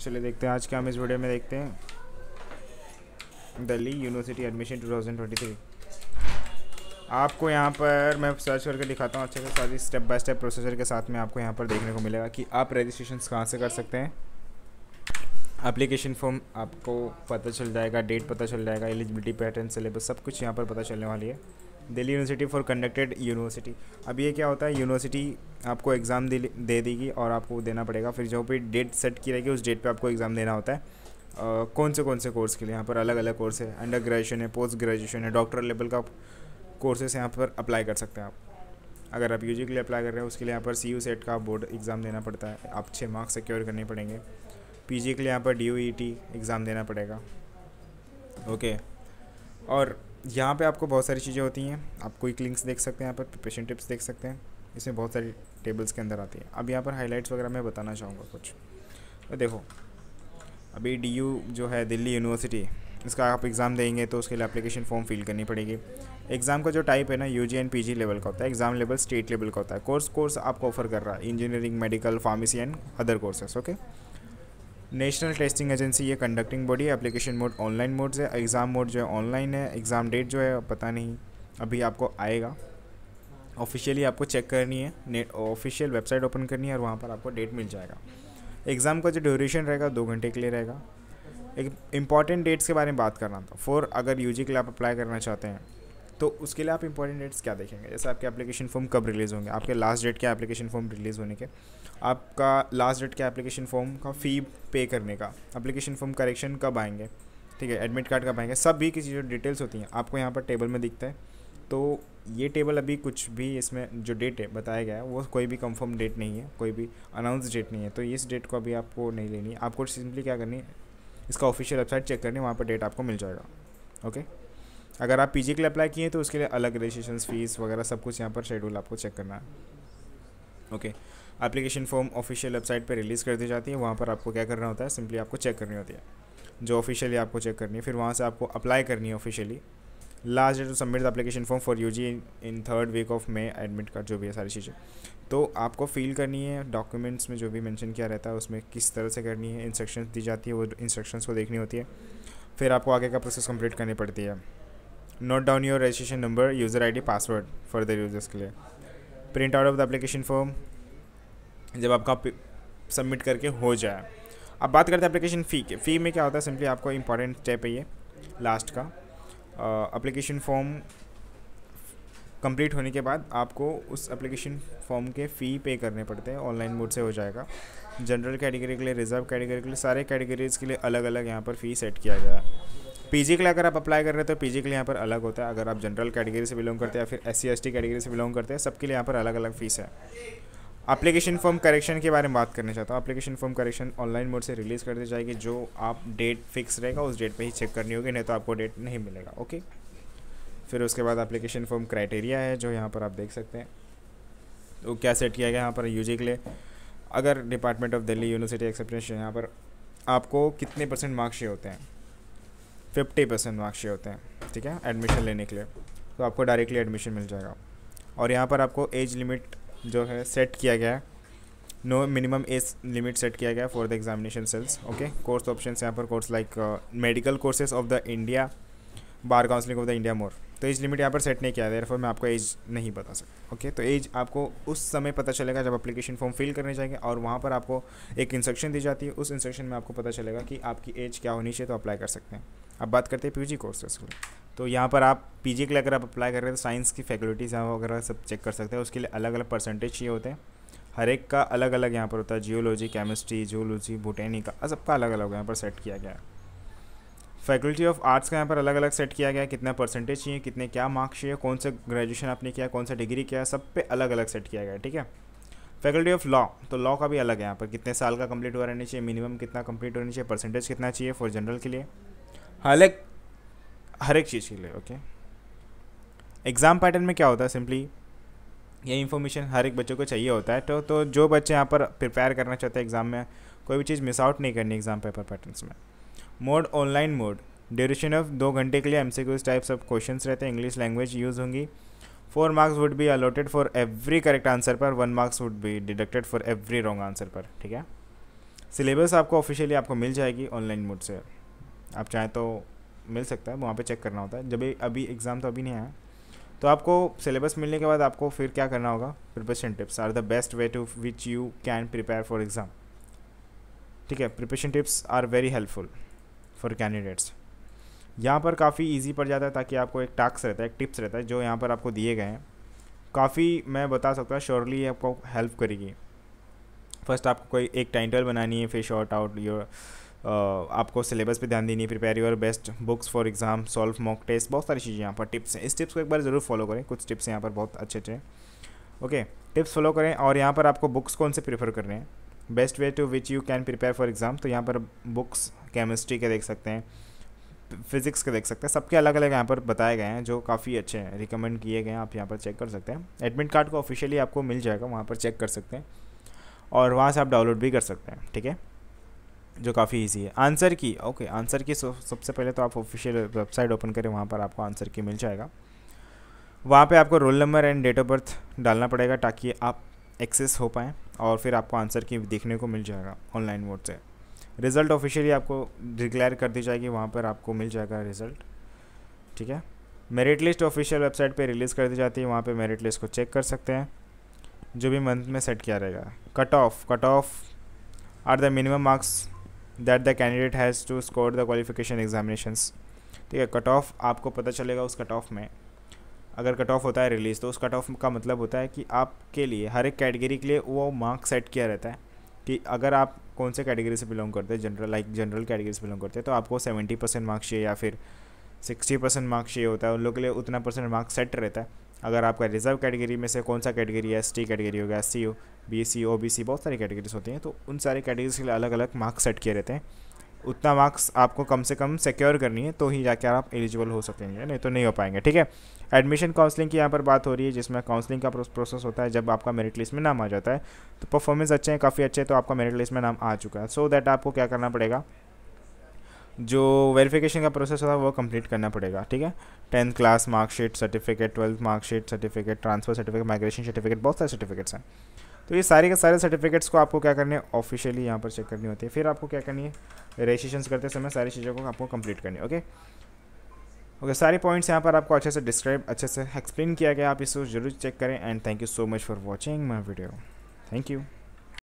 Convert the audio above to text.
चलिए देखते हैं आज क्या हम इस वीडियो में देखते हैं दिल्ली यूनिवर्सिटी एडमिशन 2023 आपको यहाँ पर मैं सर्च करके दिखाता हूँ अच्छे से सारी स्टेप बाय स्टेप प्रोसेसर के साथ में आपको यहाँ पर देखने को मिलेगा कि आप रजिस्ट्रेशन कहाँ से कर सकते हैं अप्लीकेशन फॉर्म आपको पता चल जाएगा डेट पता चल जाएगा एलिजिबिलिटी पैटर्न सिलेबस सब कुछ यहाँ पर पता चलने वाली है Delhi University for conducted university अब ये क्या होता है यूनिवर्सिटी आपको एग्ज़ाम दे, देगी और आपको देना पड़ेगा फिर जो भी डेट सेट की रहेगी उस डेट पे आपको एग्ज़ाम देना होता है आ, कौन से कौन से कोर्स के लिए यहाँ पर अलग अलग कोर्स है अंडर ग्रेजुएशन है पोस्ट ग्रेजुएशन है डॉक्टर लेवल का कोर्सेस यहाँ पर अप्लाई कर सकते हैं आप अगर आप यूजी के लिए अप्लाई कर रहे हैं उसके लिए यहाँ पर सी यू सेट का बोर्ड एग्ज़ाम देना पड़ता है आप छः मार्क्स सिक्योर करने पड़ेंगे पीजी के लिए यहाँ पर D U E T exam देना पड़ेगा ओके और यहाँ पे आपको बहुत सारी चीज़ें होती हैं आप क्विक लिंक्स देख सकते हैं यहाँ पर प्रिपरेशन टिप्स देख सकते हैं इसमें बहुत सारी टेबल्स के अंदर आती है अब यहाँ पर हाईलाइट्स वगैरह मैं बताना चाहूँगा कुछ तो देखो अभी डी जो है दिल्ली यूनिवर्सिटी इसका आप एग्ज़ाम देंगे तो उसके लिए अप्लीकेशन फॉर्म फिल करनी पड़ेगी एग्ज़ाम का जो टाइप है ना U G and P G level का होता है एग्ज़ाम लेवल स्टेट लेवल का होता है कोर्स कोर्स आपको ऑफर कर रहा है engineering medical pharmacy and other courses okay national testing agency ये कंडक्टिंग बॉडी है एप्लीकेशन मोड ऑनलाइन मोड से एग्ज़ाम मोड जो है ऑनलाइन है एग्ज़ाम डेट जो है पता नहीं अभी आपको आएगा ऑफिशियली आपको चेक करनी है ऑफिशियल वेबसाइट ओपन करनी है और वहाँ पर आपको डेट मिल जाएगा एग्ज़ाम का जो ड्यूरेशन रहेगा दो घंटे के लिए रहेगा एक इम्पॉर्टेंट डेट्स के बारे में बात करना था फोर अगर यू के लिए आप अप्लाई करना चाहते हैं तो उसके लिए आप इंपॉर्टेंट डेट्स क्या देखेंगे जैसे आपके एप्लीकेशन फॉर्म कब रिलीज़ होंगे आपके लास्ट डेट क्या एप्लीकेशन फॉर्म रिलीज़ होने के आपका लास्ट डेट क्या एप्लीकेशन फॉर्म का फ़ी पे करने का एप्लीकेशन फॉर्म करेक्शन कब आएंगे ठीक है एडमिट कार्ड कब आएंगे सब भी किसी जो डिटेल्स होती हैं आपको यहाँ पर टेबल में दिखता है तो ये टेबल अभी कुछ भी इसमें जो डेट है बताया गया है वो कोई भी कंफर्म डेट नहीं है कोई भी अनाउंस डेट नहीं है तो इस डेट को अभी आपको नहीं लेनी है आपको सिंपली क्या करनी है इसका ऑफिशियल वेबसाइट चेक करनी है वहाँ पर डेट आपको मिल जाएगा ओके अगर आप पीजी के लिए अप्लाई किए तो उसके लिए अलग रजिस्ट्रेशन फ़ीस वगैरह सब कुछ यहाँ पर शेड्यूल आपको चेक करना है okay application form official website पर रिलीज़ कर दी जाती है वहाँ पर आपको क्या करना होता है सिंपली आपको चेक करनी होती है जो ऑफिशियली आपको चेक करनी है फिर वहाँ से आपको अप्लाई करनी है officially last date to submit the application form for U G in third week of May admit card जो भी है सारी चीज़ें तो आपको फिल करनी है डॉक्यूमेंट्स में जो भी मैंशन किया रहता है उसमें किस तरह से करनी है इंस्ट्रक्शन दी जाती है वो इंस्ट्रक्शन को देखनी होती है फिर आपको आगे का प्रोसेस कम्प्लीट करनी पड़ती है note down your registration number user I password for the users के लिए print out of the application form जब आपका सबमिट करके हो जाए अब बात करते हैं एप्लीकेशन फ़ी के फ़ी में क्या होता है सिंपली आपको इम्पॉर्टेंट स्टेप है ये लास्ट का एप्लीकेशन फॉर्म कंप्लीट होने के बाद आपको उस एप्लीकेशन फॉर्म के फ़ी पे करने पड़ते हैं ऑनलाइन मोड से हो जाएगा जनरल कैटेगरी के लिए रिजर्व कैटेगरी के लिए सारे कैटेगरीज़ के लिए अलग अलग यहाँ पर फ़ी सेट किया गया है पीजी के लिए अगर आप अप्लाई कर रहे हैं तो पीजी के लिए यहाँ पर अलग होता है अगर आप जनरल कैटेगरी से बिलोंग करते हैं या फिर एस सी कैटेगरी से बिलोंग करते हैं सबके लिए यहाँ पर अलग अलग फ़ीस है अप्लीकेशन फॉर्म करेक्शन के बारे में बात करना चाहता हूँ application form correction online mode से रिलीज़ कर दी जाएगी जो आप डेट फिक्स रहेगा उस डेट पर ही चेक करनी होगी नहीं तो आपको डेट नहीं मिलेगा ओके फिर उसके बाद अप्लीकेशन फॉर्म क्राइटेरिया है जो यहाँ पर आप देख सकते हैं तो क्या सेट किया गया यहाँ पर यू के लिए अगर department of Delhi university acceptance यहाँ पर आपको कितने परसेंट मार्क्स चाहिए होते हैं फिफ्टी परसेंट मार्क्स चाहिए होते हैं ठीक है एडमिशन लेने के लिए तो आपको डायरेक्टली एडमिशन मिल जाएगा और यहाँ पर आपको एज लिमिट जो है सेट किया गया है no minimum age limit set किया गया for the examination cells okay course option यहाँ पर course like medical courses of the India bar counselling of the India more तो एज लिमिट यहाँ पर सेट नहीं किया देर मैं आपको एज नहीं बता सकता ओके तो एज आपको उस समय पता चलेगा जब अप्लीकेशन फॉर्म फिल करने जाएंगे और वहाँ पर आपको एक इंस्ट्रक्शन दी जाती है उस इंस्ट्रक्शन में आपको पता चलेगा कि आपकी एज क्या होनी चाहिए तो अप्लाई कर सकते हैं अब बात करते हैं पीजी कोर्सेज कोर्सेस की तो यहाँ पर आप पीजी के लिए अगर आप अप्लाई कर रहे हैं तो साइंस की फैकल्टीज़ वगैरह सब चेक कर सकते हैं उसके लिए अलग अलग परसेंटेज चाहिए होते हैं हर एक का अलग अलग यहाँ पर होता है जियोलॉजी केमिस्ट्री जियोलॉजी बोटेनी का सबका अलग अलग यहाँ पर सेट किया गया है फैकल्टी ऑफ आर्ट्स का यहाँ पर अलग अलग सेट किया गया है कितना परसेंटेज चाहिए कितने क्या मार्क्स चाहिए कौन सा ग्रेजुएशन आपने किया कौन सा डिग्री किया सब पे अलग अलग सेट किया गया है ठीक है फैकल्टी ऑफ लॉ तो लॉ का भी अलग है यहाँ पर कितने साल का कंप्लीट हुआ रहना चाहिए मिनिमम कितना कंप्लीट होना चाहिए परसेंटेज कितना चाहिए फॉर जनरल के लिए हालांकि हर एक चीज़ के लिए ओके एग्ज़ाम पैटर्न में क्या होता है सिंपली ये इन्फॉर्मेशन हर एक बच्चों को चाहिए होता है तो तो जो बच्चे यहाँ पर प्रिपेयर करना चाहते हैं एग्ज़ाम में कोई भी चीज़ मिस आउट नहीं करनी एग्ज़ाम पेपर पैटर्न में mode online mode duration of दो घंटे के लिए M C Qs types of question रहते हैं इंग्लिश लैंग्वेज यूज़ होंगी four marks would be allotted for every correct answer पर one marks would be deducted for every wrong answer पर ठीक है सिलेबस आपको ऑफिशियली आपको मिल जाएगी ऑनलाइन मोड से आप चाहें तो मिल सकता है वहाँ पे चेक करना होता है जब अभी एग्ज़ाम तो अभी नहीं आया तो आपको सिलेबस मिलने के बाद आपको फिर क्या करना होगा preparation tips are the best way to which you can prepare for exam ठीक है preparation tips are very helpful for candidates यहाँ पर काफ़ी ईजी पड़ जाता है ताकि आपको एक टास्क रहता है एक टिप्स रहता है जो यहाँ पर आपको दिए गए हैं काफ़ी मैं बता सकता हूँ श्योरली आपको हेल्प करेगी फर्स्ट आपको कोई एक टाइटल बनानी है फिर शॉर्ट आउट योर आपको सिलेबस पे ध्यान देनी है prepare your best books for exam solve mock test बहुत सारी चीज़ें यहाँ पर टिप्स हैं इस टिप्स को एक बार ज़रूर फॉलो करें कुछ टिप्स यहाँ पर बहुत अच्छे अच्छे ओके टिप्स फॉलो करें और यहाँ पर आपको बुक्स कौन से प्रीफर कर रहे हैं best way to which you can prepare for exam तो यहाँ पर बुक्स केमिस्ट्री के देख सकते हैं फिज़िक्स के देख सकते हैं सबके अलग अलग यहाँ पर बताए गए हैं जो काफ़ी अच्छे हैं रिकमेंड किए गए हैं आप यहाँ पर चेक कर सकते हैं एडमिट कार्ड को ऑफिशियली आपको मिल जाएगा वहाँ पर चेक कर सकते हैं और वहाँ से आप डाउनलोड भी कर सकते हैं ठीक है जो काफ़ी इजी है आंसर की ओके आंसर की सबसे पहले तो आप ऑफिशियल वेबसाइट ओपन करें वहाँ पर आपको आंसर की मिल जाएगा वहाँ पे आपको roll number and date of birth डालना पड़ेगा ताकि आप एक्सेस हो पाएँ और फिर आपको आंसर की देखने को मिल जाएगा ऑनलाइन मोड से रिज़ल्ट ऑफिशियली आपको डिक्लेयर कर दी जाएगी वहाँ पर आपको मिल जाएगा रिज़ल्ट ठीक है मेरिट लिस्ट ऑफिशियल वेबसाइट पर रिलीज़ कर दी जाती है वहाँ पर मेरिट लिस्ट को चेक कर सकते हैं जो भी मंथ में सेट किया रहेगा cut off cut off are the minimum marks that the candidate has to score the qualification examinations ठीक है कट ऑफ आपको पता चलेगा उस कट ऑफ में अगर कट ऑफ होता है रिलीज़ तो उस कट ऑफ का मतलब होता है कि आपके लिए हर एक कैटेगरी के लिए वो मार्क सेट किया रहता है कि अगर आप कौन से कैटेगरी से बिलोंग करते हैं जनरल लाइक जनरल कैटेगरी से बिलोंग करते हैं तो आपको सेवेंटी परसेंट मार्क्स चाहिए या फिर सिक्सटी परसेंट मार्क्स चाहिए होता है उन लोगों के लिए उतना परसेंट मार्क्स सेट रहता है अगर आपका रिजर्व कैटेगरी में से कौन सा कैटेगरी है एस टी कैटेगरी हो गया एस सी हो B S C O B C बहुत सारी कैटेगरीज होती हैं तो उन सारी कैटेगरीज के लिए अलग अलग मार्क्स सेट किए रहते हैं उतना मार्क्स आपको कम से कम सिक्योर करनी है तो ही जाकर आप एलिजिबल हो सकेंगे नहीं तो नहीं हो पाएंगे ठीक है एडमिशन काउंसलिंग की यहाँ पर बात हो रही है जिसमें काउंसलिंग का प्रोसेस होता है जब आपका मेरिट लिस्ट में नाम आ जाता है तो परफॉर्मेंस अच्छे हैं काफ़ी अच्छे हैं तो आपका मेरिट लिस्ट में नाम आ चुका है सो so दैट आपको क्या करना पड़ेगा जो वेरिफिकेशन का प्रोसेस होता है वो कंप्लीट करना पड़ेगा ठीक है tenth class marksheet certificate twelfth marksheet certificate transfer certificate migration certificate बहुत सारे सर्टिफिकेट्स हैं तो ये सारे के सारे सर्टिफिकेट्स को आपको क्या करने हैं ऑफिशियली यहाँ पर चेक करनी होती है फिर आपको क्या करनी है रजिस्ट्रेशन करते समय सारी चीज़ों को आपको कंप्लीट करनी है ओके ओके सारे पॉइंट्स यहाँ पर आपको अच्छे से डिस्क्राइब अच्छे से एक्सप्लेन किया गया आप इसको जरूर चेक करें and thank you so much for watching my video thank you